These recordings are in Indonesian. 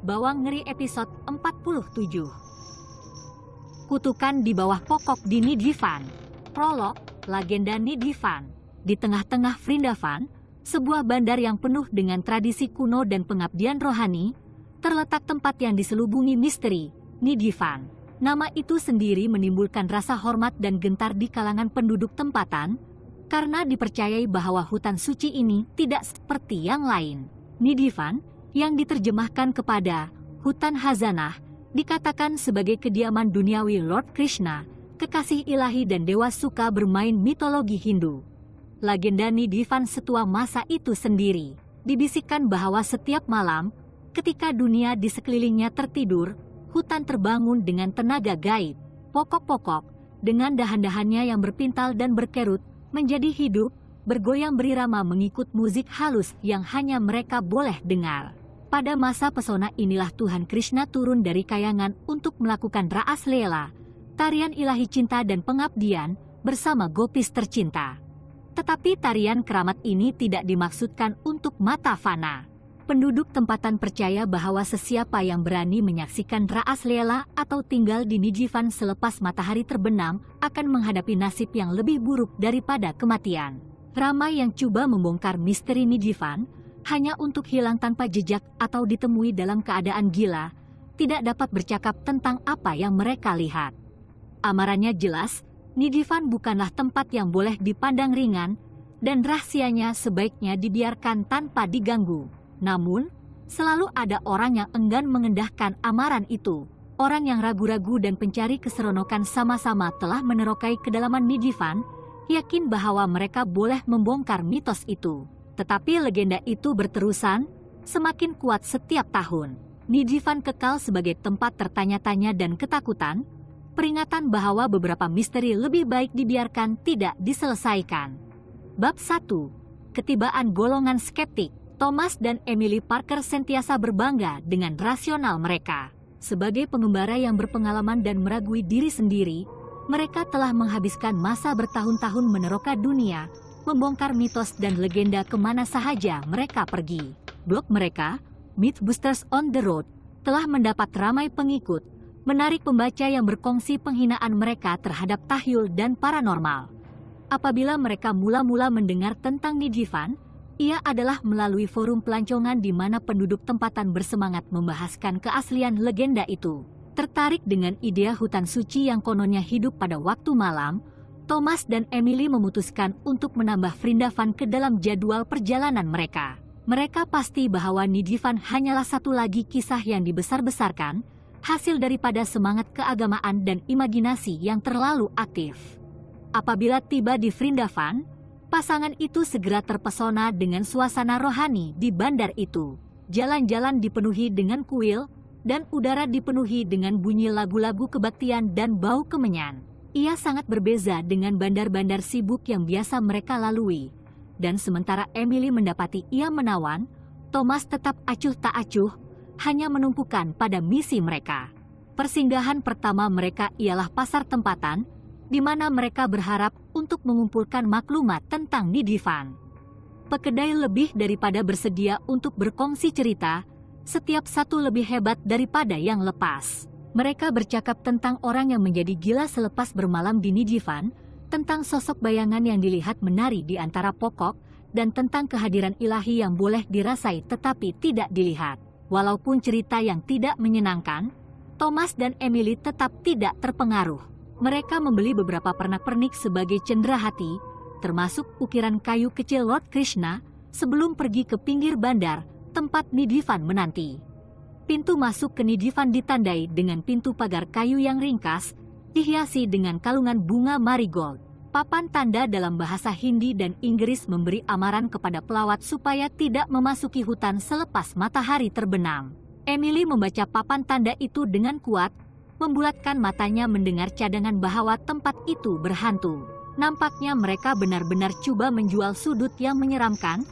Bawang Ngeri episode 47. Kutukan di bawah pokok di Nidhivan. Prolog, legenda Nidhivan. Di tengah-tengah Vrindavan, sebuah bandar yang penuh dengan tradisi kuno dan pengabdian rohani, terletak tempat yang diselubungi misteri, Nidhivan. Nama itu sendiri menimbulkan rasa hormat dan gentar di kalangan penduduk tempatan, karena dipercayai bahwa hutan suci ini tidak seperti yang lain. Nidivan yang diterjemahkan kepada hutan hazanah dikatakan sebagai kediaman duniawi Lord Krishna, kekasih ilahi dan dewa suka bermain mitologi Hindu. Legenda Nidivan setua masa itu sendiri dibisikkan bahwa setiap malam, ketika dunia di sekelilingnya tertidur, hutan terbangun dengan tenaga gaib, pokok-pokok, dengan dahan-dahannya yang berpintal dan berkerut, menjadi hidup, bergoyang berirama mengikut musik halus yang hanya mereka boleh dengar. Pada masa pesona inilah Tuhan Krishna turun dari kayangan untuk melakukan raas lela, tarian ilahi cinta dan pengabdian bersama gopis tercinta. Tetapi tarian keramat ini tidak dimaksudkan untuk mata fana. Penduduk tempatan percaya bahwa sesiapa yang berani menyaksikan raas lela atau tinggal di Nijivan selepas matahari terbenam akan menghadapi nasib yang lebih buruk daripada kematian. Ramai yang coba membongkar misteri Nijivan hanya untuk hilang tanpa jejak atau ditemui dalam keadaan gila, tidak dapat bercakap tentang apa yang mereka lihat. Amarannya jelas, Nidivan bukanlah tempat yang boleh dipandang ringan, dan rahasianya sebaiknya dibiarkan tanpa diganggu. Namun, selalu ada orang yang enggan mengendahkan amaran itu. Orang yang ragu-ragu dan pencari keseronokan sama-sama telah menerokai kedalaman Nidivan, yakin bahwa mereka boleh membongkar mitos itu. Tetapi legenda itu berterusan, semakin kuat setiap tahun. Nidivan kekal sebagai tempat tertanya-tanya dan ketakutan, peringatan bahwa beberapa misteri lebih baik dibiarkan tidak diselesaikan. Bab 1. Ketibaan golongan skeptik. Thomas dan Emily Parker sentiasa berbangga dengan rasional mereka. Sebagai pengembara yang berpengalaman dan meragui diri sendiri, mereka telah menghabiskan masa bertahun-tahun meneroka dunia membongkar mitos dan legenda kemana sahaja mereka pergi. Blog mereka, Mythbusters on the Road, telah mendapat ramai pengikut, menarik pembaca yang berkongsi penghinaan mereka terhadap tahyul dan paranormal. Apabila mereka mula-mula mendengar tentang Nidivan, ia adalah melalui forum pelancongan di mana penduduk tempatan bersemangat membahaskan keaslian legenda itu. Tertarik dengan idea hutan suci yang kononnya hidup pada waktu malam, Thomas dan Emily memutuskan untuk menambah Van ke dalam jadwal perjalanan mereka. Mereka pasti bahwa Nidivan hanyalah satu lagi kisah yang dibesar-besarkan, hasil daripada semangat keagamaan dan imajinasi yang terlalu aktif. Apabila tiba di Frindavan, pasangan itu segera terpesona dengan suasana rohani di bandar itu. Jalan-jalan dipenuhi dengan kuil, dan udara dipenuhi dengan bunyi lagu-lagu kebaktian dan bau kemenyan. Ia sangat berbeza dengan bandar-bandar sibuk yang biasa mereka lalui. Dan sementara Emily mendapati ia menawan, Thomas tetap acuh tak acuh, hanya menumpukan pada misi mereka. Persinggahan pertama mereka ialah pasar tempatan, di mana mereka berharap untuk mengumpulkan maklumat tentang Nidivan. Pekedai lebih daripada bersedia untuk berkongsi cerita, setiap satu lebih hebat daripada yang lepas. Mereka bercakap tentang orang yang menjadi gila selepas bermalam di Nijivan, tentang sosok bayangan yang dilihat menari di antara pokok, dan tentang kehadiran ilahi yang boleh dirasai tetapi tidak dilihat. Walaupun cerita yang tidak menyenangkan, Thomas dan Emily tetap tidak terpengaruh. Mereka membeli beberapa pernak-pernik sebagai cendera hati, termasuk ukiran kayu kecil Lord Krishna, sebelum pergi ke pinggir bandar, tempat Nidivan menanti. Pintu masuk ke nidivan ditandai dengan pintu pagar kayu yang ringkas, dihiasi dengan kalungan bunga marigold. Papan tanda dalam bahasa Hindi dan Inggris memberi amaran kepada pelawat supaya tidak memasuki hutan selepas matahari terbenam. Emily membaca papan tanda itu dengan kuat, membulatkan matanya mendengar cadangan bahwa tempat itu berhantu. Nampaknya mereka benar-benar coba menjual sudut yang menyeramkan,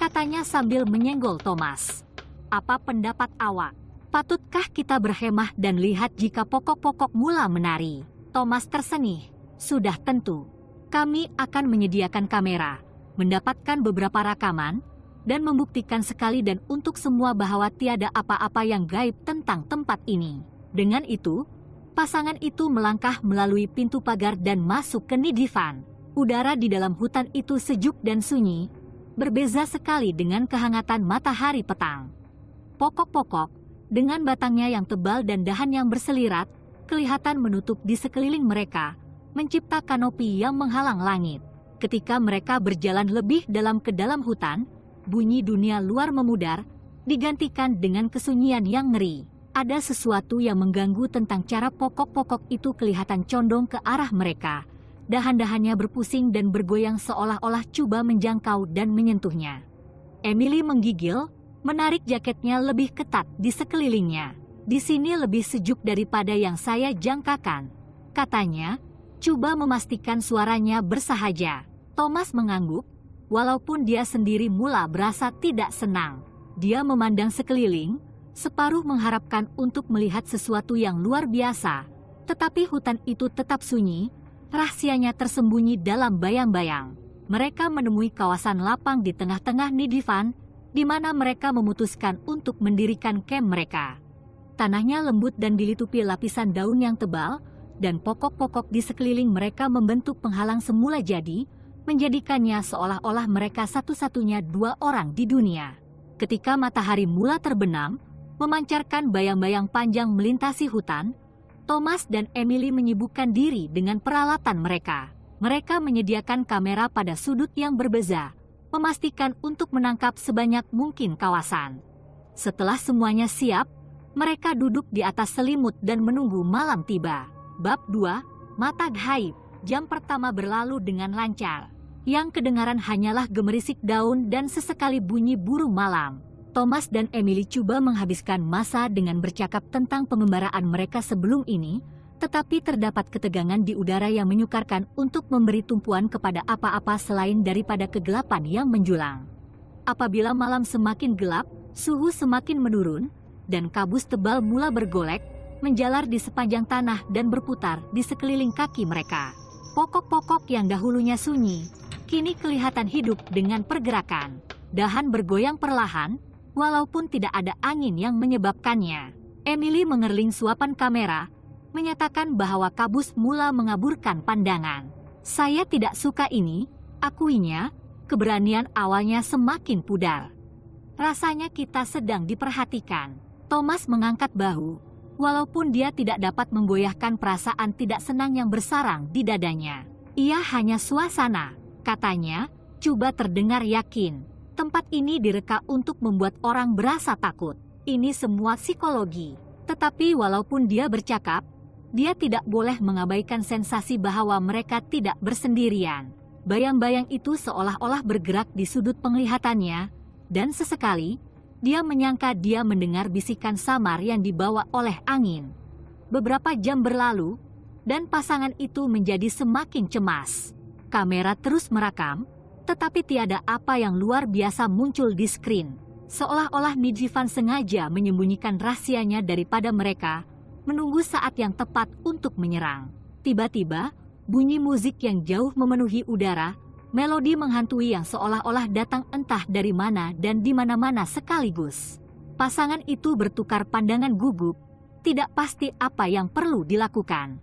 katanya sambil menyenggol Thomas. Apa pendapat awak? Patutkah kita berhemah dan lihat jika pokok-pokok mula menari? Thomas tersenih. Sudah tentu. Kami akan menyediakan kamera, mendapatkan beberapa rekaman, dan membuktikan sekali dan untuk semua bahwa tiada apa-apa yang gaib tentang tempat ini. Dengan itu, pasangan itu melangkah melalui pintu pagar dan masuk ke Nidivan. Udara di dalam hutan itu sejuk dan sunyi, berbeza sekali dengan kehangatan matahari petang. Pokok-pokok dengan batangnya yang tebal dan dahan yang berselirat, kelihatan menutup di sekeliling mereka, mencipta kanopi yang menghalang langit. Ketika mereka berjalan lebih dalam ke dalam hutan, bunyi dunia luar memudar, digantikan dengan kesunyian yang ngeri. Ada sesuatu yang mengganggu tentang cara pokok-pokok itu kelihatan condong ke arah mereka. Dahan-dahannya berpusing dan bergoyang seolah-olah coba menjangkau dan menyentuhnya. Emily menggigil, menarik jaketnya lebih ketat di sekelilingnya. Di sini lebih sejuk daripada yang saya jangkakan. Katanya, coba memastikan suaranya bersahaja. Thomas mengangguk, walaupun dia sendiri mula berasa tidak senang. Dia memandang sekeliling, separuh mengharapkan untuk melihat sesuatu yang luar biasa. Tetapi hutan itu tetap sunyi, rahasianya tersembunyi dalam bayang-bayang. Mereka menemui kawasan lapang di tengah-tengah Nidivan di mana mereka memutuskan untuk mendirikan kem mereka. Tanahnya lembut dan dilitupi lapisan daun yang tebal, dan pokok-pokok di sekeliling mereka membentuk penghalang semula jadi, menjadikannya seolah-olah mereka satu-satunya dua orang di dunia. Ketika matahari mula terbenam, memancarkan bayang-bayang panjang melintasi hutan, Thomas dan Emily menyibukkan diri dengan peralatan mereka. Mereka menyediakan kamera pada sudut yang berbeza, memastikan untuk menangkap sebanyak mungkin kawasan. Setelah semuanya siap, mereka duduk di atas selimut dan menunggu malam tiba. Bab 2, Mata Gaib, jam pertama berlalu dengan lancar. Yang kedengaran hanyalah gemerisik daun dan sesekali bunyi burung malam. Thomas dan Emily coba menghabiskan masa dengan bercakap tentang pengembaraan mereka sebelum ini, tetapi terdapat ketegangan di udara yang menyukarkan untuk memberi tumpuan kepada apa-apa selain daripada kegelapan yang menjulang. Apabila malam semakin gelap, suhu semakin menurun, dan kabus tebal mula bergolek, menjalar di sepanjang tanah dan berputar di sekeliling kaki mereka. Pokok-pokok yang dahulunya sunyi, kini kelihatan hidup dengan pergerakan. Dahan bergoyang perlahan, walaupun tidak ada angin yang menyebabkannya. Emily mengerling suapan kamera, menyatakan bahwa Kabus mula mengaburkan pandangan. Saya tidak suka ini, akuinya, keberanian awalnya semakin pudar. Rasanya kita sedang diperhatikan. Thomas mengangkat bahu, walaupun dia tidak dapat menggoyahkan perasaan tidak senang yang bersarang di dadanya. Ia hanya suasana, katanya, coba terdengar yakin. Tempat ini direka untuk membuat orang berasa takut. Ini semua psikologi. Tetapi walaupun dia bercakap, dia tidak boleh mengabaikan sensasi bahwa mereka tidak bersendirian. Bayang-bayang itu seolah-olah bergerak di sudut penglihatannya, dan sesekali, dia menyangka dia mendengar bisikan samar yang dibawa oleh angin. Beberapa jam berlalu, dan pasangan itu menjadi semakin cemas. Kamera terus merekam, tetapi tiada apa yang luar biasa muncul di skrin. Seolah-olah Nijivan sengaja menyembunyikan rahasianya daripada mereka, menunggu saat yang tepat untuk menyerang. Tiba-tiba, bunyi musik yang jauh memenuhi udara, melodi menghantui yang seolah-olah datang entah dari mana dan di mana-mana sekaligus. Pasangan itu bertukar pandangan gugup, tidak pasti apa yang perlu dilakukan.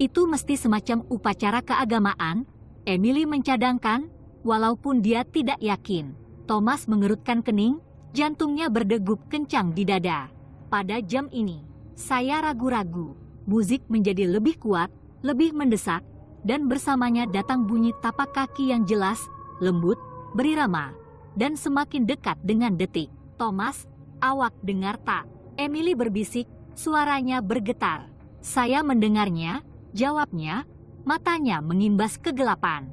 Itu mesti semacam upacara keagamaan, Emily mencadangkan, walaupun dia tidak yakin. Thomas mengerutkan kening, jantungnya berdegup kencang di dada. Pada jam ini, saya ragu-ragu. Musik menjadi lebih kuat, lebih mendesak, dan bersamanya datang bunyi tapak kaki yang jelas, lembut, berirama, dan semakin dekat dengan detik. Thomas, awak dengar tak? Emily berbisik, suaranya bergetar. Saya mendengarnya, jawabnya, matanya mengimbas kegelapan.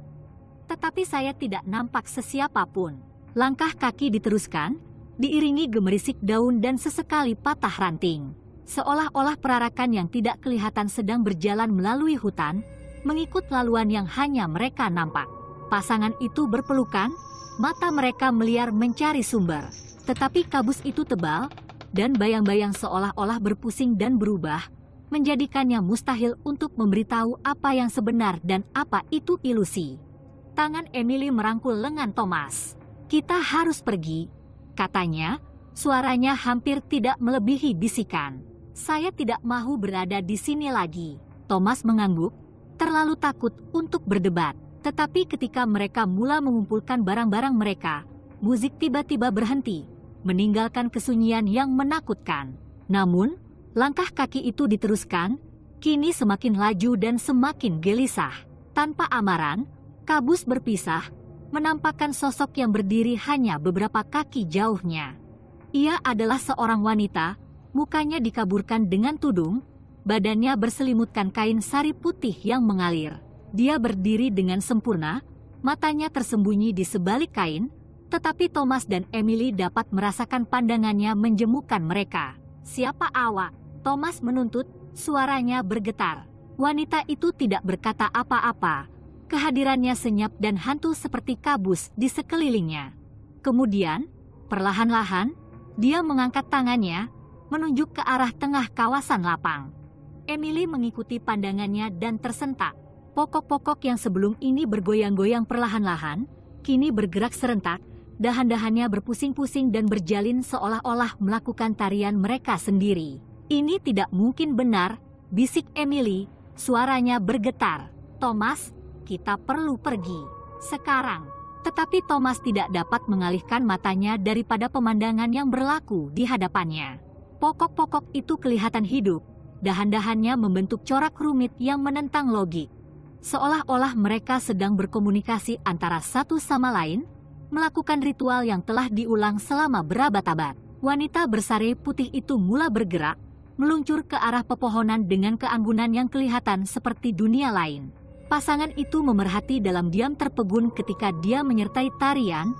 Tetapi saya tidak nampak sesiapapun. Langkah kaki diteruskan, diiringi gemerisik daun dan sesekali patah ranting seolah-olah perarakan yang tidak kelihatan sedang berjalan melalui hutan, mengikut laluan yang hanya mereka nampak. Pasangan itu berpelukan, mata mereka meliar mencari sumber. Tetapi kabus itu tebal, dan bayang-bayang seolah-olah berpusing dan berubah, menjadikannya mustahil untuk memberitahu apa yang sebenar dan apa itu ilusi. Tangan Emily merangkul lengan Thomas. Kita harus pergi, katanya, suaranya hampir tidak melebihi bisikan. Saya tidak mau berada di sini lagi. Thomas mengangguk, terlalu takut untuk berdebat. Tetapi ketika mereka mula mengumpulkan barang-barang mereka, musik tiba-tiba berhenti, meninggalkan kesunyian yang menakutkan. Namun, langkah kaki itu diteruskan, kini semakin laju dan semakin gelisah. Tanpa amaran, kabus berpisah, menampakkan sosok yang berdiri hanya beberapa kaki jauhnya. Ia adalah seorang wanita mukanya dikaburkan dengan tudung, badannya berselimutkan kain sari putih yang mengalir. Dia berdiri dengan sempurna, matanya tersembunyi di sebalik kain, tetapi Thomas dan Emily dapat merasakan pandangannya menjemukan mereka. Siapa awak? Thomas menuntut, suaranya bergetar. Wanita itu tidak berkata apa-apa. Kehadirannya senyap dan hantu seperti kabus di sekelilingnya. Kemudian, perlahan-lahan, dia mengangkat tangannya, menunjuk ke arah tengah kawasan lapang. Emily mengikuti pandangannya dan tersentak. Pokok-pokok yang sebelum ini bergoyang-goyang perlahan-lahan, kini bergerak serentak, dahan-dahannya berpusing-pusing dan berjalin seolah-olah melakukan tarian mereka sendiri. Ini tidak mungkin benar, bisik Emily, suaranya bergetar. Thomas, kita perlu pergi. Sekarang. Tetapi Thomas tidak dapat mengalihkan matanya daripada pemandangan yang berlaku di hadapannya. Pokok-pokok itu kelihatan hidup, dahan-dahannya membentuk corak rumit yang menentang logik. Seolah-olah mereka sedang berkomunikasi antara satu sama lain, melakukan ritual yang telah diulang selama berabad-abad. Wanita bersari putih itu mula bergerak, meluncur ke arah pepohonan dengan keanggunan yang kelihatan seperti dunia lain. Pasangan itu memerhati dalam diam terpegun ketika dia menyertai tarian,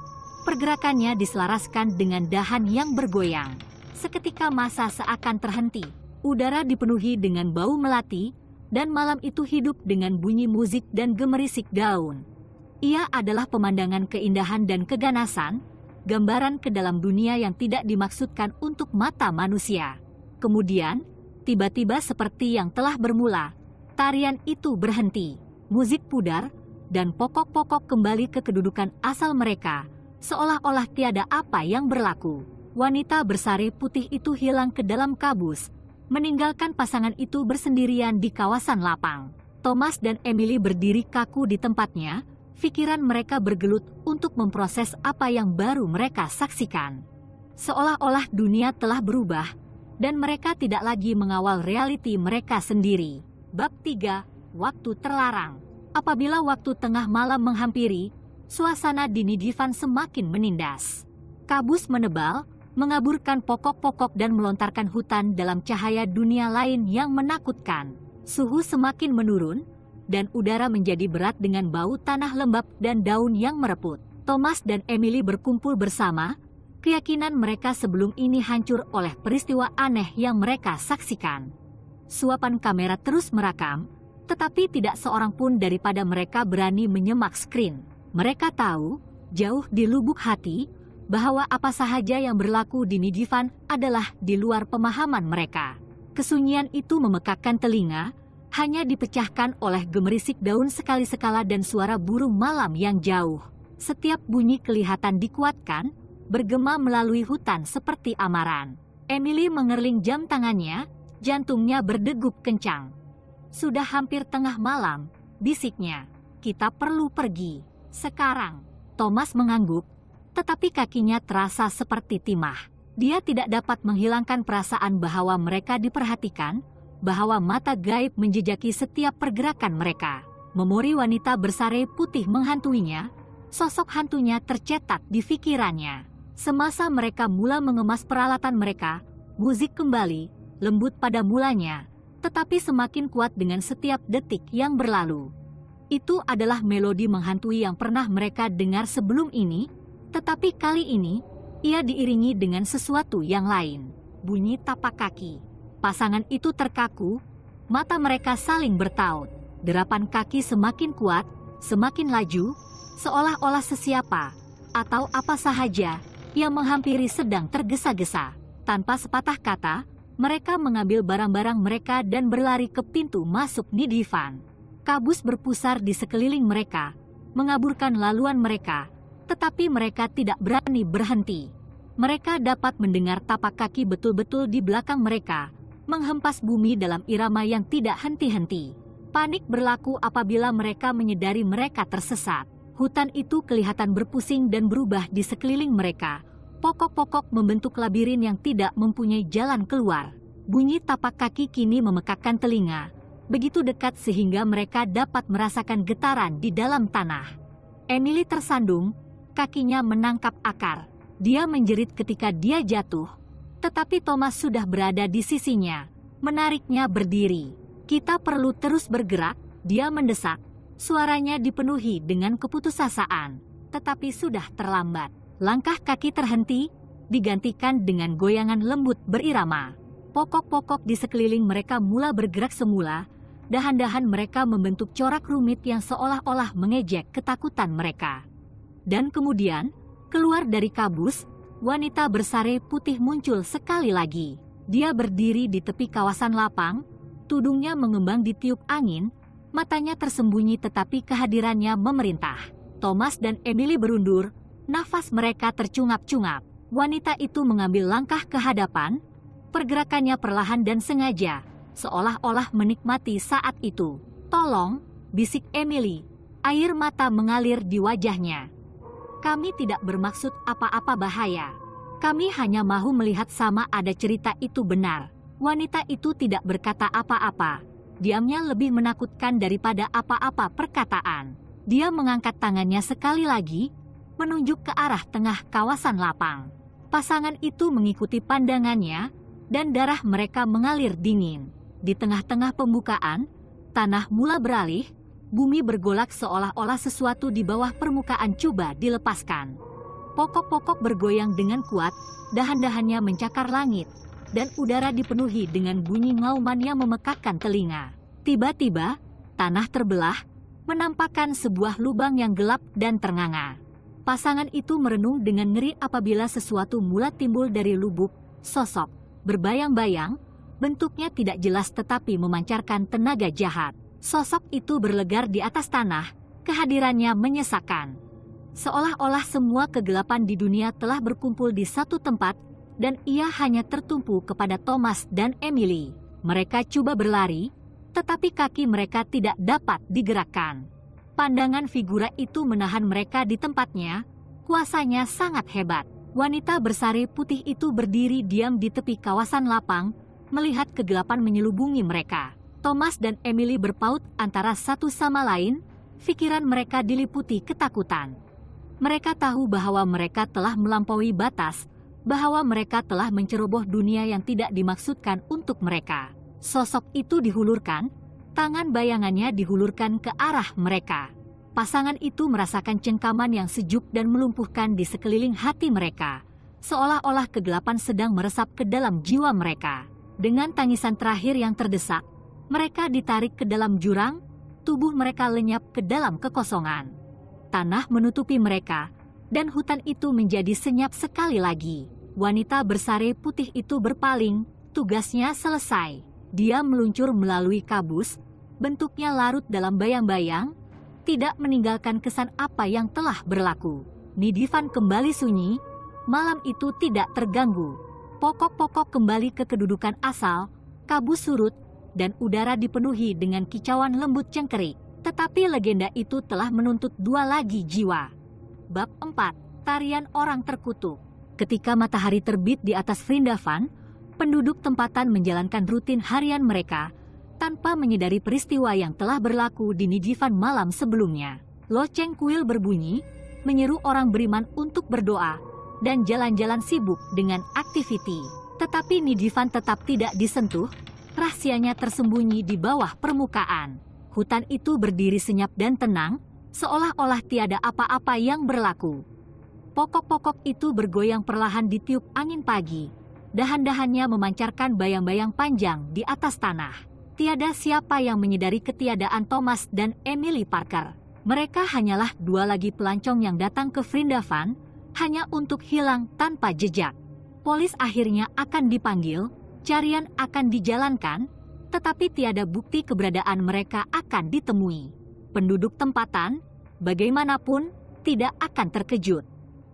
pergerakannya diselaraskan dengan dahan yang bergoyang. Seketika masa seakan terhenti, udara dipenuhi dengan bau melati, dan malam itu hidup dengan bunyi muzik dan gemerisik daun. Ia adalah pemandangan keindahan dan keganasan, gambaran ke dalam dunia yang tidak dimaksudkan untuk mata manusia. Kemudian, tiba-tiba seperti yang telah bermula, tarian itu berhenti, muzik pudar, dan pokok-pokok kembali ke kedudukan asal mereka, seolah-olah tiada apa yang berlaku wanita bersari putih itu hilang ke dalam kabus, meninggalkan pasangan itu bersendirian di kawasan lapang. Thomas dan Emily berdiri kaku di tempatnya, pikiran mereka bergelut untuk memproses apa yang baru mereka saksikan. Seolah-olah dunia telah berubah, dan mereka tidak lagi mengawal realiti mereka sendiri. Bab 3, Waktu Terlarang Apabila waktu tengah malam menghampiri, suasana di Nidivan semakin menindas. Kabus menebal, mengaburkan pokok-pokok dan melontarkan hutan dalam cahaya dunia lain yang menakutkan. Suhu semakin menurun, dan udara menjadi berat dengan bau tanah lembab dan daun yang mereput. Thomas dan Emily berkumpul bersama, keyakinan mereka sebelum ini hancur oleh peristiwa aneh yang mereka saksikan. Suapan kamera terus merekam, tetapi tidak seorang pun daripada mereka berani menyemak skrin. Mereka tahu, jauh di lubuk hati, bahwa apa sahaja yang berlaku di Nidivan adalah di luar pemahaman mereka. Kesunyian itu memekakkan telinga, hanya dipecahkan oleh gemerisik daun sekali-sekala dan suara burung malam yang jauh. Setiap bunyi kelihatan dikuatkan, bergema melalui hutan seperti amaran. Emily mengerling jam tangannya, jantungnya berdegup kencang. Sudah hampir tengah malam, bisiknya. Kita perlu pergi. Sekarang, Thomas mengangguk, tetapi kakinya terasa seperti timah. Dia tidak dapat menghilangkan perasaan bahwa mereka diperhatikan, bahwa mata gaib menjejaki setiap pergerakan mereka. Memori wanita bersare putih menghantuinya, sosok hantunya tercetak di pikirannya. Semasa mereka mula mengemas peralatan mereka, Guzik kembali, lembut pada mulanya, tetapi semakin kuat dengan setiap detik yang berlalu. Itu adalah melodi menghantui yang pernah mereka dengar sebelum ini, tetapi kali ini, ia diiringi dengan sesuatu yang lain, bunyi tapak kaki. Pasangan itu terkaku, mata mereka saling bertaut. Derapan kaki semakin kuat, semakin laju, seolah-olah sesiapa atau apa sahaja yang menghampiri sedang tergesa-gesa. Tanpa sepatah kata, mereka mengambil barang-barang mereka dan berlari ke pintu masuk Nidivan. Kabus berpusar di sekeliling mereka, mengaburkan laluan mereka, tetapi mereka tidak berani berhenti. Mereka dapat mendengar tapak kaki betul-betul di belakang mereka, menghempas bumi dalam irama yang tidak henti-henti. Panik berlaku apabila mereka menyadari mereka tersesat. Hutan itu kelihatan berpusing dan berubah di sekeliling mereka. Pokok-pokok membentuk labirin yang tidak mempunyai jalan keluar. Bunyi tapak kaki kini memekakkan telinga. Begitu dekat sehingga mereka dapat merasakan getaran di dalam tanah. Emily tersandung kakinya menangkap akar. Dia menjerit ketika dia jatuh, tetapi Thomas sudah berada di sisinya, menariknya berdiri. Kita perlu terus bergerak, dia mendesak. Suaranya dipenuhi dengan keputusasaan, tetapi sudah terlambat. Langkah kaki terhenti, digantikan dengan goyangan lembut berirama. Pokok-pokok di sekeliling mereka mula bergerak semula, dahan-dahan mereka membentuk corak rumit yang seolah-olah mengejek ketakutan mereka. Dan kemudian, keluar dari kabus, wanita bersare putih muncul sekali lagi. Dia berdiri di tepi kawasan lapang, tudungnya mengembang di tiup angin, matanya tersembunyi tetapi kehadirannya memerintah. Thomas dan Emily berundur, nafas mereka tercungap-cungap. Wanita itu mengambil langkah ke hadapan, pergerakannya perlahan dan sengaja, seolah-olah menikmati saat itu. Tolong, bisik Emily. Air mata mengalir di wajahnya. Kami tidak bermaksud apa-apa bahaya. Kami hanya mau melihat sama ada cerita itu benar. Wanita itu tidak berkata apa-apa. Diamnya lebih menakutkan daripada apa-apa perkataan. Dia mengangkat tangannya sekali lagi, menunjuk ke arah tengah kawasan lapang. Pasangan itu mengikuti pandangannya, dan darah mereka mengalir dingin. Di tengah-tengah pembukaan, tanah mula beralih, bumi bergolak seolah-olah sesuatu di bawah permukaan coba dilepaskan. Pokok-pokok bergoyang dengan kuat, dahan-dahannya mencakar langit, dan udara dipenuhi dengan bunyi ngauman yang memekakkan telinga. Tiba-tiba, tanah terbelah, menampakkan sebuah lubang yang gelap dan ternganga. Pasangan itu merenung dengan ngeri apabila sesuatu mula timbul dari lubuk, sosok, berbayang-bayang, bentuknya tidak jelas tetapi memancarkan tenaga jahat. Sosok itu berlegar di atas tanah, kehadirannya menyesakan. Seolah-olah semua kegelapan di dunia telah berkumpul di satu tempat dan ia hanya tertumpu kepada Thomas dan Emily. Mereka coba berlari, tetapi kaki mereka tidak dapat digerakkan. Pandangan figura itu menahan mereka di tempatnya, kuasanya sangat hebat. Wanita bersari putih itu berdiri diam di tepi kawasan lapang, melihat kegelapan menyelubungi mereka. Thomas dan Emily berpaut antara satu sama lain, pikiran mereka diliputi ketakutan. Mereka tahu bahwa mereka telah melampaui batas, bahwa mereka telah menceroboh dunia yang tidak dimaksudkan untuk mereka. Sosok itu dihulurkan, tangan bayangannya dihulurkan ke arah mereka. Pasangan itu merasakan cengkaman yang sejuk dan melumpuhkan di sekeliling hati mereka, seolah-olah kegelapan sedang meresap ke dalam jiwa mereka. Dengan tangisan terakhir yang terdesak, mereka ditarik ke dalam jurang, tubuh mereka lenyap ke dalam kekosongan. Tanah menutupi mereka, dan hutan itu menjadi senyap sekali lagi. Wanita bersare putih itu berpaling, tugasnya selesai. Dia meluncur melalui kabus, bentuknya larut dalam bayang-bayang, tidak meninggalkan kesan apa yang telah berlaku. Nidivan kembali sunyi, malam itu tidak terganggu. Pokok-pokok kembali ke kedudukan asal, kabus surut, dan udara dipenuhi dengan kicauan lembut cengkerik. Tetapi legenda itu telah menuntut dua lagi jiwa. Bab 4. Tarian Orang Terkutuk Ketika matahari terbit di atas Vrindavan, penduduk tempatan menjalankan rutin harian mereka tanpa menyadari peristiwa yang telah berlaku di Nijivan malam sebelumnya. Loceng kuil berbunyi, menyeru orang beriman untuk berdoa dan jalan-jalan sibuk dengan aktiviti. Tetapi Nidivan tetap tidak disentuh rahasianya tersembunyi di bawah permukaan. Hutan itu berdiri senyap dan tenang, seolah-olah tiada apa-apa yang berlaku. Pokok-pokok itu bergoyang perlahan di tiup angin pagi. Dahan-dahannya memancarkan bayang-bayang panjang di atas tanah. Tiada siapa yang menyadari ketiadaan Thomas dan Emily Parker. Mereka hanyalah dua lagi pelancong yang datang ke Vrindavan hanya untuk hilang tanpa jejak. Polis akhirnya akan dipanggil pencarian akan dijalankan, tetapi tiada bukti keberadaan mereka akan ditemui. Penduduk tempatan, bagaimanapun, tidak akan terkejut.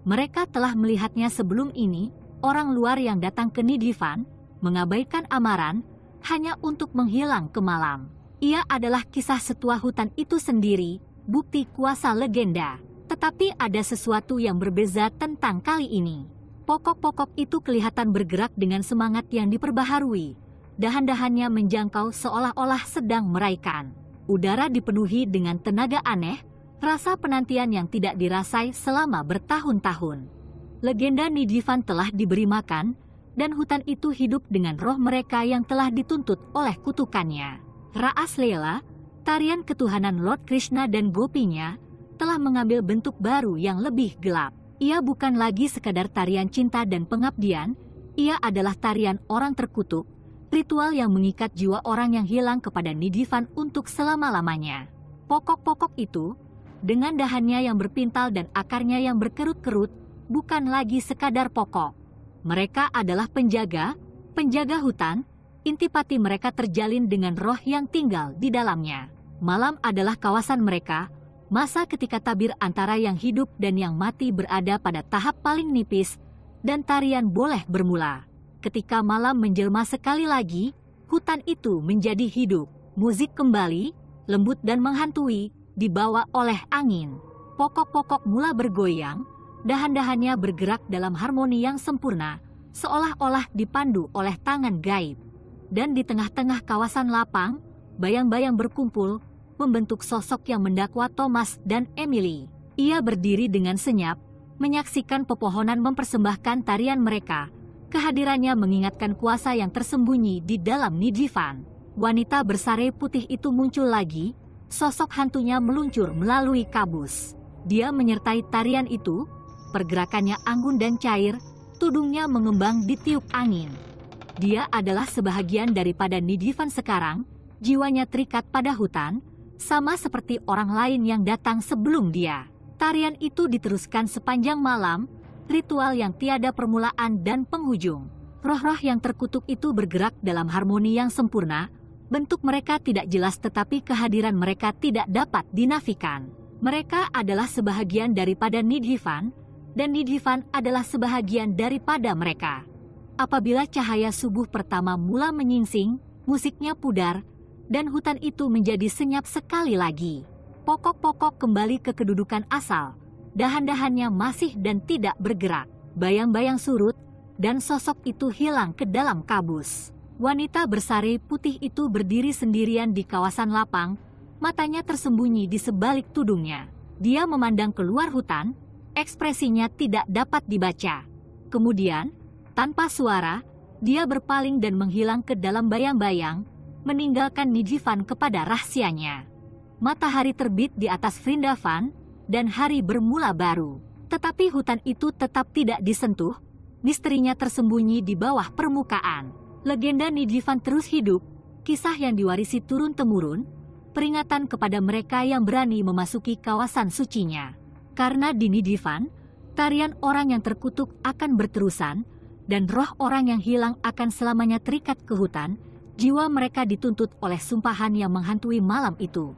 Mereka telah melihatnya sebelum ini, orang luar yang datang ke Nidivan, mengabaikan amaran, hanya untuk menghilang ke malam. Ia adalah kisah setua hutan itu sendiri, bukti kuasa legenda. Tetapi ada sesuatu yang berbeza tentang kali ini. Pokok-pokok itu kelihatan bergerak dengan semangat yang diperbaharui. Dahan-dahannya menjangkau seolah-olah sedang meraikan. Udara dipenuhi dengan tenaga aneh, rasa penantian yang tidak dirasai selama bertahun-tahun. Legenda Nidivan telah diberi makan, dan hutan itu hidup dengan roh mereka yang telah dituntut oleh kutukannya. Raas Lela, tarian ketuhanan Lord Krishna dan gopinya, telah mengambil bentuk baru yang lebih gelap. Ia bukan lagi sekadar tarian cinta dan pengabdian, ia adalah tarian orang terkutuk, ritual yang mengikat jiwa orang yang hilang kepada Nidivan untuk selama-lamanya. Pokok-pokok itu, dengan dahannya yang berpintal dan akarnya yang berkerut-kerut, bukan lagi sekadar pokok. Mereka adalah penjaga, penjaga hutan, intipati mereka terjalin dengan roh yang tinggal di dalamnya. Malam adalah kawasan mereka, masa ketika tabir antara yang hidup dan yang mati berada pada tahap paling nipis, dan tarian boleh bermula. Ketika malam menjelma sekali lagi, hutan itu menjadi hidup. Muzik kembali, lembut dan menghantui, dibawa oleh angin. Pokok-pokok mula bergoyang, dahan-dahannya bergerak dalam harmoni yang sempurna, seolah-olah dipandu oleh tangan gaib. Dan di tengah-tengah kawasan lapang, bayang-bayang berkumpul membentuk sosok yang mendakwa Thomas dan Emily. Ia berdiri dengan senyap, menyaksikan pepohonan mempersembahkan tarian mereka. Kehadirannya mengingatkan kuasa yang tersembunyi di dalam Nidifan. Wanita bersare putih itu muncul lagi, sosok hantunya meluncur melalui kabus. Dia menyertai tarian itu, pergerakannya anggun dan cair, tudungnya mengembang di tiup angin. Dia adalah sebahagian daripada Nidivan sekarang, jiwanya terikat pada hutan, sama seperti orang lain yang datang sebelum dia. Tarian itu diteruskan sepanjang malam, ritual yang tiada permulaan dan penghujung. Roh-roh yang terkutuk itu bergerak dalam harmoni yang sempurna, bentuk mereka tidak jelas tetapi kehadiran mereka tidak dapat dinafikan. Mereka adalah sebahagian daripada Nidhivan, dan Nidhivan adalah sebahagian daripada mereka. Apabila cahaya subuh pertama mula menyingsing, musiknya pudar, dan hutan itu menjadi senyap sekali lagi. Pokok-pokok kembali ke kedudukan asal, dahan-dahannya masih dan tidak bergerak. Bayang-bayang surut, dan sosok itu hilang ke dalam kabus. Wanita bersari putih itu berdiri sendirian di kawasan lapang, matanya tersembunyi di sebalik tudungnya. Dia memandang keluar hutan, ekspresinya tidak dapat dibaca. Kemudian, tanpa suara, dia berpaling dan menghilang ke dalam bayang-bayang, meninggalkan Nijivan kepada rahasianya. Matahari terbit di atas Vrindavan dan hari bermula baru. Tetapi hutan itu tetap tidak disentuh, misterinya tersembunyi di bawah permukaan. Legenda Nijivan terus hidup, kisah yang diwarisi turun-temurun, peringatan kepada mereka yang berani memasuki kawasan sucinya. Karena di Nijivan, tarian orang yang terkutuk akan berterusan, dan roh orang yang hilang akan selamanya terikat ke hutan, jiwa mereka dituntut oleh sumpahan yang menghantui malam itu.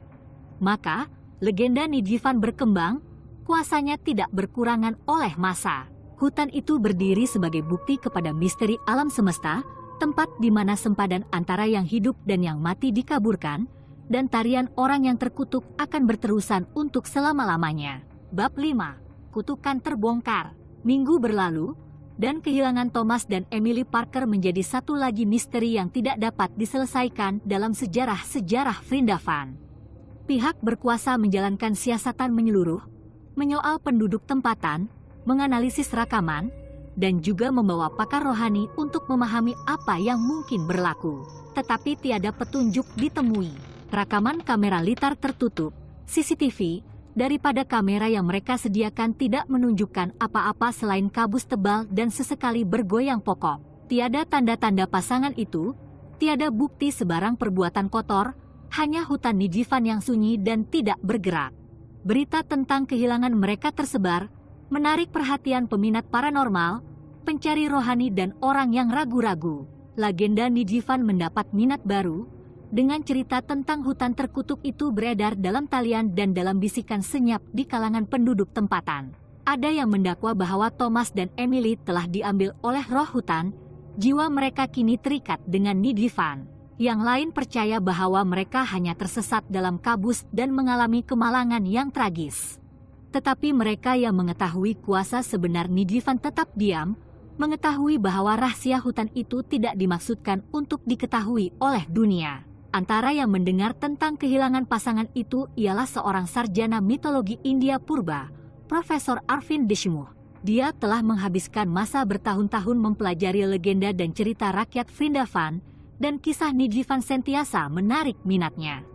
Maka, legenda Nijifan berkembang, kuasanya tidak berkurangan oleh masa. Hutan itu berdiri sebagai bukti kepada misteri alam semesta, tempat di mana sempadan antara yang hidup dan yang mati dikaburkan, dan tarian orang yang terkutuk akan berterusan untuk selama-lamanya. Bab 5. Kutukan terbongkar. Minggu berlalu, dan kehilangan Thomas dan Emily Parker menjadi satu lagi misteri yang tidak dapat diselesaikan dalam sejarah-sejarah Vrindavan. Pihak berkuasa menjalankan siasatan menyeluruh, menyoal penduduk tempatan, menganalisis rakaman, dan juga membawa pakar rohani untuk memahami apa yang mungkin berlaku. Tetapi tiada petunjuk ditemui. Rakaman kamera litar tertutup, CCTV, daripada kamera yang mereka sediakan tidak menunjukkan apa-apa selain kabus tebal dan sesekali bergoyang pokok. Tiada tanda-tanda pasangan itu, tiada bukti sebarang perbuatan kotor, hanya hutan Nijivan yang sunyi dan tidak bergerak. Berita tentang kehilangan mereka tersebar, menarik perhatian peminat paranormal, pencari rohani dan orang yang ragu-ragu. Legenda Nijivan mendapat minat baru, dengan cerita tentang hutan terkutuk itu beredar dalam talian dan dalam bisikan senyap di kalangan penduduk tempatan. Ada yang mendakwa bahwa Thomas dan Emily telah diambil oleh roh hutan, jiwa mereka kini terikat dengan Nidivan. Yang lain percaya bahwa mereka hanya tersesat dalam kabus dan mengalami kemalangan yang tragis. Tetapi mereka yang mengetahui kuasa sebenar Nidivan tetap diam, mengetahui bahwa rahasia hutan itu tidak dimaksudkan untuk diketahui oleh dunia. Antara yang mendengar tentang kehilangan pasangan itu ialah seorang sarjana mitologi India purba, Profesor Arvind Deshmukh. Dia telah menghabiskan masa bertahun-tahun mempelajari legenda dan cerita rakyat Vrindavan dan kisah Nijivan Sentiasa menarik minatnya.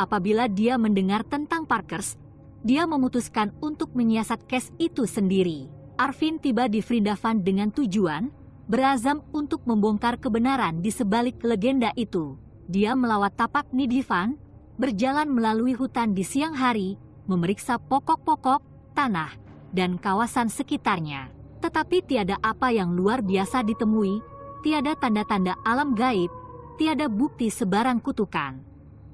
Apabila dia mendengar tentang Parkers, dia memutuskan untuk menyiasat kes itu sendiri. Arvin tiba di Vrindavan dengan tujuan berazam untuk membongkar kebenaran di sebalik legenda itu. Dia melawat tapak nidifan, berjalan melalui hutan di siang hari, memeriksa pokok-pokok, tanah, dan kawasan sekitarnya. Tetapi tiada apa yang luar biasa ditemui, tiada tanda-tanda alam gaib, tiada bukti sebarang kutukan.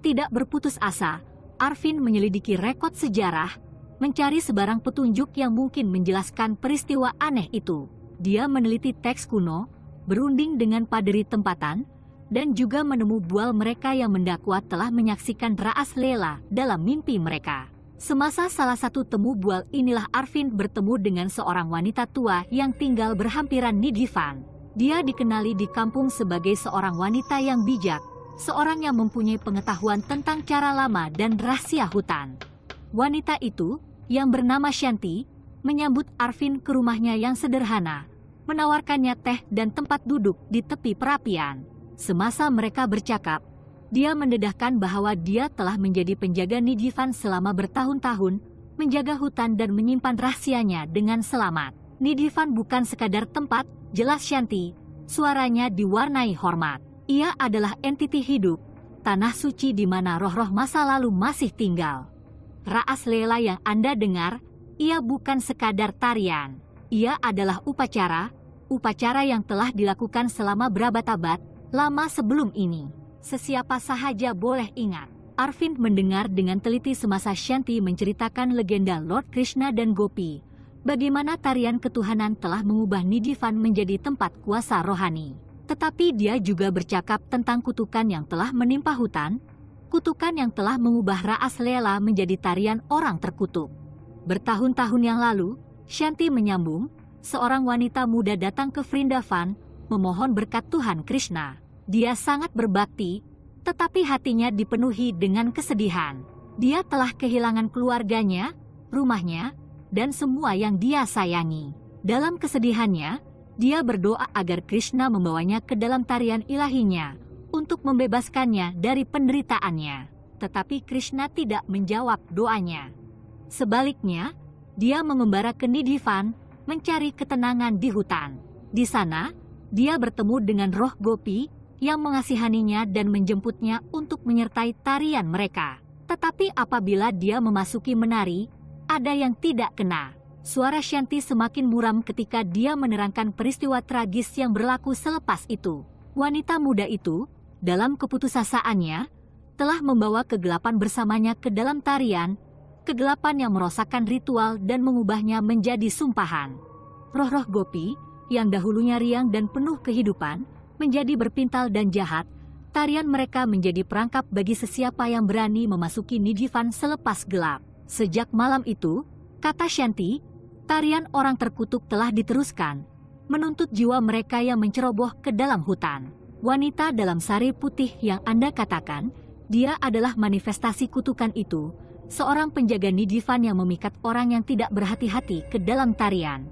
Tidak berputus asa, Arvin menyelidiki rekod sejarah, mencari sebarang petunjuk yang mungkin menjelaskan peristiwa aneh itu. Dia meneliti teks kuno, berunding dengan paderi tempatan, dan juga menemu bual mereka yang mendakwa telah menyaksikan Raas Lela dalam mimpi mereka. Semasa salah satu temu bual inilah Arvin bertemu dengan seorang wanita tua yang tinggal berhampiran Nidivan. Dia dikenali di kampung sebagai seorang wanita yang bijak, seorang yang mempunyai pengetahuan tentang cara lama dan rahasia hutan. Wanita itu, yang bernama Shanti, menyambut Arvin ke rumahnya yang sederhana, menawarkannya teh dan tempat duduk di tepi perapian. Semasa mereka bercakap, dia mendedahkan bahwa dia telah menjadi penjaga Nijivan selama bertahun-tahun, menjaga hutan dan menyimpan rahasianya dengan selamat. Nidivan bukan sekadar tempat, jelas Shanti, suaranya diwarnai hormat. Ia adalah entiti hidup, tanah suci di mana roh-roh masa lalu masih tinggal. Raas Lela yang Anda dengar, ia bukan sekadar tarian. Ia adalah upacara, upacara yang telah dilakukan selama berabad-abad, Lama sebelum ini, sesiapa sahaja boleh ingat. Arvind mendengar dengan teliti semasa Shanti menceritakan legenda Lord Krishna dan Gopi, bagaimana tarian ketuhanan telah mengubah Nidivan menjadi tempat kuasa rohani. Tetapi dia juga bercakap tentang kutukan yang telah menimpa hutan, kutukan yang telah mengubah Raas Lela menjadi tarian orang terkutuk. Bertahun-tahun yang lalu, Shanti menyambung, seorang wanita muda datang ke Vrindavan, memohon berkat Tuhan Krishna. Dia sangat berbakti, tetapi hatinya dipenuhi dengan kesedihan. Dia telah kehilangan keluarganya, rumahnya, dan semua yang dia sayangi. Dalam kesedihannya, dia berdoa agar Krishna membawanya ke dalam tarian ilahinya untuk membebaskannya dari penderitaannya. Tetapi Krishna tidak menjawab doanya. Sebaliknya, dia mengembara ke Nidivan mencari ketenangan di hutan. Di sana, dia bertemu dengan roh Gopi yang mengasihaninya dan menjemputnya untuk menyertai tarian mereka. Tetapi apabila dia memasuki menari, ada yang tidak kena. Suara Shanti semakin muram ketika dia menerangkan peristiwa tragis yang berlaku selepas itu. Wanita muda itu, dalam keputusasaannya, telah membawa kegelapan bersamanya ke dalam tarian, kegelapan yang merosakkan ritual dan mengubahnya menjadi sumpahan. Roh-roh gopi, yang dahulunya riang dan penuh kehidupan, menjadi berpintal dan jahat, tarian mereka menjadi perangkap bagi sesiapa yang berani memasuki Nijivan selepas gelap. Sejak malam itu, kata Shanti, tarian orang terkutuk telah diteruskan, menuntut jiwa mereka yang menceroboh ke dalam hutan. Wanita dalam sari putih yang Anda katakan, dia adalah manifestasi kutukan itu, seorang penjaga Nijifan yang memikat orang yang tidak berhati-hati ke dalam tarian.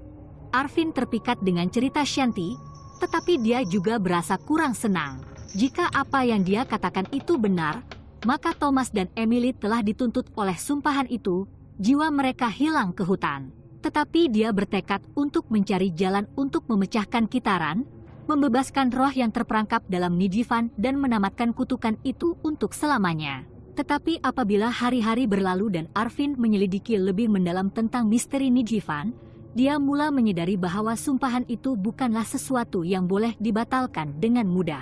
Arvin terpikat dengan cerita Shanti, tetapi dia juga berasa kurang senang. Jika apa yang dia katakan itu benar, maka Thomas dan Emily telah dituntut oleh sumpahan itu, jiwa mereka hilang ke hutan. Tetapi dia bertekad untuk mencari jalan untuk memecahkan kitaran, membebaskan roh yang terperangkap dalam Nijivan dan menamatkan kutukan itu untuk selamanya. Tetapi apabila hari-hari berlalu dan Arvin menyelidiki lebih mendalam tentang misteri Nijivan, dia mula menyadari bahwa sumpahan itu bukanlah sesuatu yang boleh dibatalkan dengan mudah.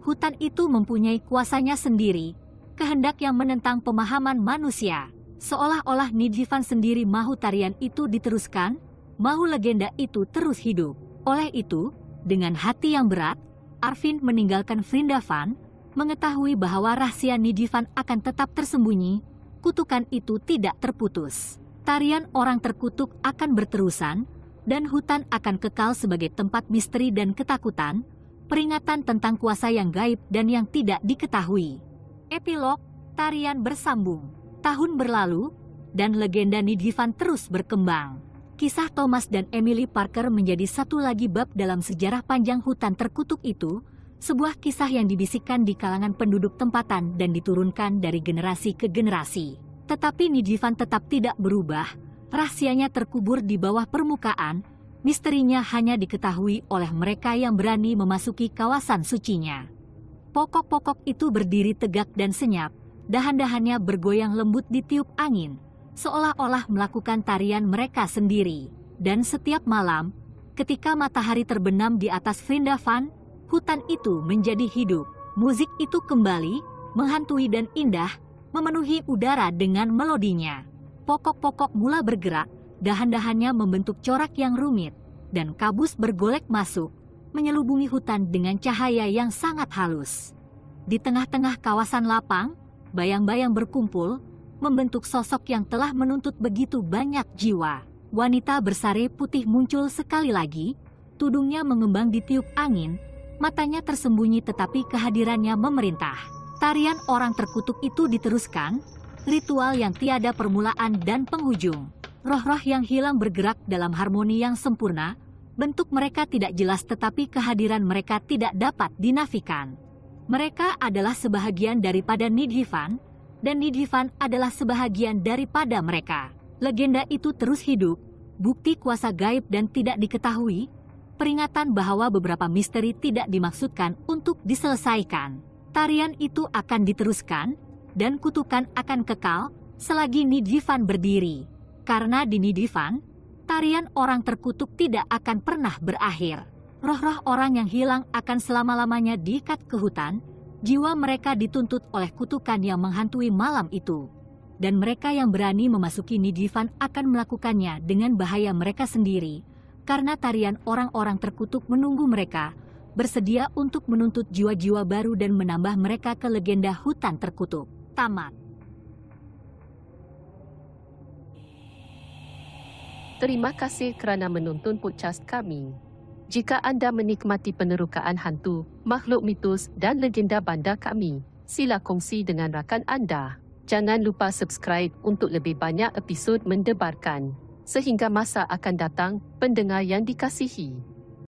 Hutan itu mempunyai kuasanya sendiri, kehendak yang menentang pemahaman manusia. Seolah-olah Nidhivan sendiri mahu tarian itu diteruskan, mahu legenda itu terus hidup. Oleh itu, dengan hati yang berat, Arvin meninggalkan Vrindavan, mengetahui bahwa rahasia Nidhivan akan tetap tersembunyi, kutukan itu tidak terputus. Tarian orang terkutuk akan berterusan, dan hutan akan kekal sebagai tempat misteri dan ketakutan, peringatan tentang kuasa yang gaib dan yang tidak diketahui. Epilog, tarian bersambung. Tahun berlalu, dan legenda Nidhivan terus berkembang. Kisah Thomas dan Emily Parker menjadi satu lagi bab dalam sejarah panjang hutan terkutuk itu, sebuah kisah yang dibisikkan di kalangan penduduk tempatan dan diturunkan dari generasi ke generasi. Tetapi Nidivan tetap tidak berubah, rahasianya terkubur di bawah permukaan, misterinya hanya diketahui oleh mereka yang berani memasuki kawasan sucinya. Pokok-pokok itu berdiri tegak dan senyap, dahan-dahannya bergoyang lembut di tiup angin, seolah-olah melakukan tarian mereka sendiri. Dan setiap malam, ketika matahari terbenam di atas Vrindavan, hutan itu menjadi hidup. Musik itu kembali, menghantui dan indah, memenuhi udara dengan melodinya. Pokok-pokok mula bergerak, dahan-dahannya membentuk corak yang rumit, dan kabus bergolek masuk, menyelubungi hutan dengan cahaya yang sangat halus. Di tengah-tengah kawasan lapang, bayang-bayang berkumpul, membentuk sosok yang telah menuntut begitu banyak jiwa. Wanita bersare putih muncul sekali lagi, tudungnya mengembang di tiup angin, matanya tersembunyi tetapi kehadirannya memerintah tarian orang terkutuk itu diteruskan, ritual yang tiada permulaan dan penghujung. Roh-roh yang hilang bergerak dalam harmoni yang sempurna, bentuk mereka tidak jelas tetapi kehadiran mereka tidak dapat dinafikan. Mereka adalah sebahagian daripada Nidhivan, dan Nidhivan adalah sebahagian daripada mereka. Legenda itu terus hidup, bukti kuasa gaib dan tidak diketahui, peringatan bahwa beberapa misteri tidak dimaksudkan untuk diselesaikan tarian itu akan diteruskan dan kutukan akan kekal selagi Nidivan berdiri. Karena di Nidivan, tarian orang terkutuk tidak akan pernah berakhir. Roh-roh orang yang hilang akan selama-lamanya diikat ke hutan, jiwa mereka dituntut oleh kutukan yang menghantui malam itu. Dan mereka yang berani memasuki Nidivan akan melakukannya dengan bahaya mereka sendiri, karena tarian orang-orang terkutuk menunggu mereka, bersedia untuk menuntut jiwa-jiwa baru dan menambah mereka ke legenda hutan terkutuk. Tamat. Terima kasih kerana menonton podcast kami. Jika anda menikmati penerukaan hantu, makhluk mitos dan legenda bandar kami, sila kongsi dengan rakan anda. Jangan lupa subscribe untuk lebih banyak episod mendebarkan. Sehingga masa akan datang, pendengar yang dikasihi.